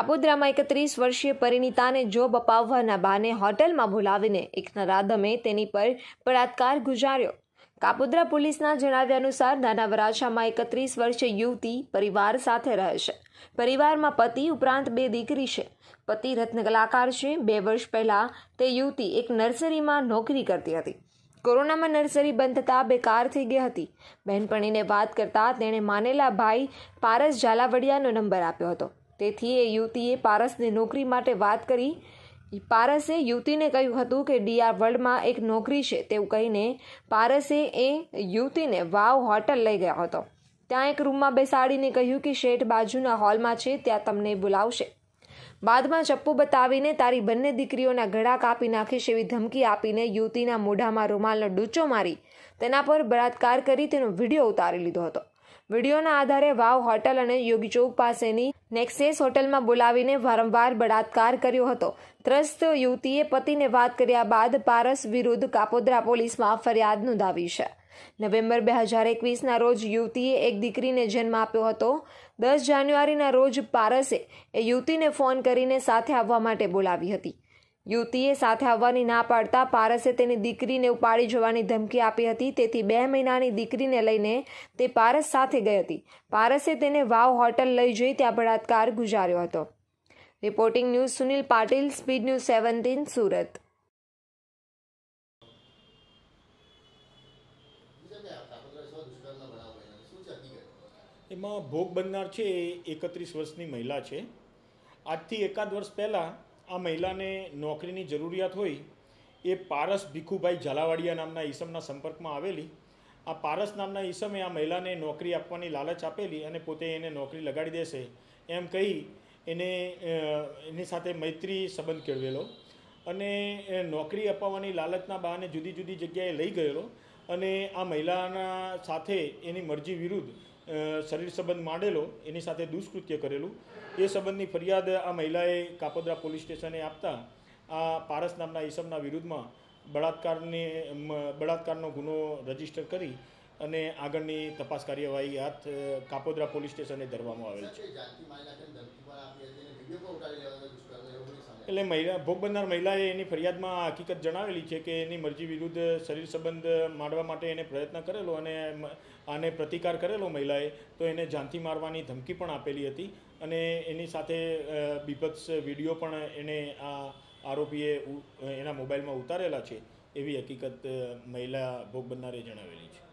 સાપુદ્રામાં એકત્રીસ વર્ષીય પરિણીતાને જોબ અપાવવાના બહાને હોટેલમાં બોલાવીને એક નરાધમે તેની પર બળાત્કાર ગુજાર્યો કાપોદ્રા પોલીસના જણાવ્યા અનુસાર નાના વરાછામાં એકત્રીસ વર્ષીય યુવતી પરિવાર સાથે રહે છે પરિવારમાં પતિ ઉપરાંત બે દીકરી છે પતિ રત્નકલાકાર છે બે વર્ષ પહેલાં તે યુવતી એક નર્સરીમાં નોકરી કરતી હતી કોરોનામાં નર્સરી બંધ થતાં બેકાર થઈ ગઈ હતી બહેનપણીને વાત કરતાં તેણે માનેલા ભાઈ પારસ ઝાલાવડિયાનો નંબર આપ્યો હતો તેથી એ યુવતીએ પારસને નોકરી માટે વાત કરી પારસે યુવતીને કહ્યું હતું કે ડીઆર વર્લ્ડમાં એક નોકરી છે તેવું કહીને પારસે એ યુવતીને વાવ હોટલ લઈ ગયો હતો ત્યાં એક રૂમમાં બેસાડીને કહ્યું કે શેઠ બાજુના હોલમાં છે ત્યાં તમને બોલાવશે બાદમાં ચપ્પુ બતાવીને તારી બંને દીકરીઓના ગળા કાપી નાખીશ એવી ધમકી આપીને યુવતીના મોઢામાં રૂમાલનો ડૂચો મારી તેના પર બળાત્કાર કરી તેનો વિડીયો ઉતારી લીધો હતો વિડીયોના આધારે વાવ હોટલ અને યોગી ચોક પાસેની નેક્સેસ હોટલમાં બોલાવીને વારંવાર બળાત્કાર કર્યો હતો ત્રસ્ત યુવતીએ પતિને વાત કર્યા બાદ પારસ વિરુદ્ધ કાપોદ્રા પોલીસમાં ફરિયાદ નોંધાવી છે નવેમ્બર બે હજાર એકવીસના રોજ યુવતીએ એક દીકરીને જન્મ આપ્યો હતો દસ જાન્યુઆરીના રોજ પારસે એ યુવતીને ફોન કરીને સાથે આવવા માટે બોલાવી હતી યુવતીએ સાથે આવવાની ના પાડતા પારસે તેની દીકરીને ઉપાડી જવાની ધમકી આપી હતી તેથી બે મહિનાની દીકરીને લઈને તે પારસ સાથે ગઈ હતી પારસે તેને વાવ હોટલ લઈ જઈ ત્યાં બળાત્કાર ગુજાર્યો હતો reporting news Sunil Patil speed news seventeen Surat એમાં ભોગ બનનાર છે એ એકત્રીસ વર્ષની મહિલા છે આજથી એકાદ વર્ષ પહેલાં આ મહિલાને નોકરીની જરૂરિયાત હોય એ પારસ ભીખુભાઈ ઝાલાવાડિયા નામના ઈસમના સંપર્કમાં આવેલી આ પારસ નામના ઈસમે આ મહિલાને નોકરી આપવાની લાલચ આપેલી અને પોતે એને નોકરી લગાડી દેશે એમ કહી એને એની સાથે મૈત્રી સંબંધ કેળવેલો અને નોકરી અપાવવાની લાલચના બહાને જુદી જુદી જગ્યાએ લઈ ગયેલો અને આ મહિલાના સાથે એની મરજી વિરુદ્ધ શરીર સંબંધ માંડેલો એની સાથે દુષ્કૃત્ય કરેલું એ સંબંધની ફરિયાદ આ મહિલાએ કાપોદ્રા પોલીસ સ્ટેશને આપતા આ પારસ નામના ઈસમના વિરુદ્ધમાં બળાત્કારને બળાત્કારનો ગુનો રજીસ્ટર કરી અને આગળની તપાસ કાર્યવાહી હાથ કાપોદરા પોલીસ સ્ટેશને ધરવામાં આવેલ છે એટલે મહિલા ભોગ બનનાર મહિલાએ એની ફરિયાદમાં હકીકત જણાવેલી છે કે એની મરજી વિરુદ્ધ શરીર સંબંધ માંડવા માટે એને પ્રયત્ન કરેલો અને આને પ્રતિકાર કરેલો મહિલાએ તો એને જાનથી મારવાની ધમકી પણ આપેલી હતી અને એની સાથે બીભત્સ વિડીયો પણ એને આ આરોપીએ એના મોબાઈલમાં ઉતારેલા છે એવી હકીકત મહિલા ભોગ બનનારે જણાવેલી છે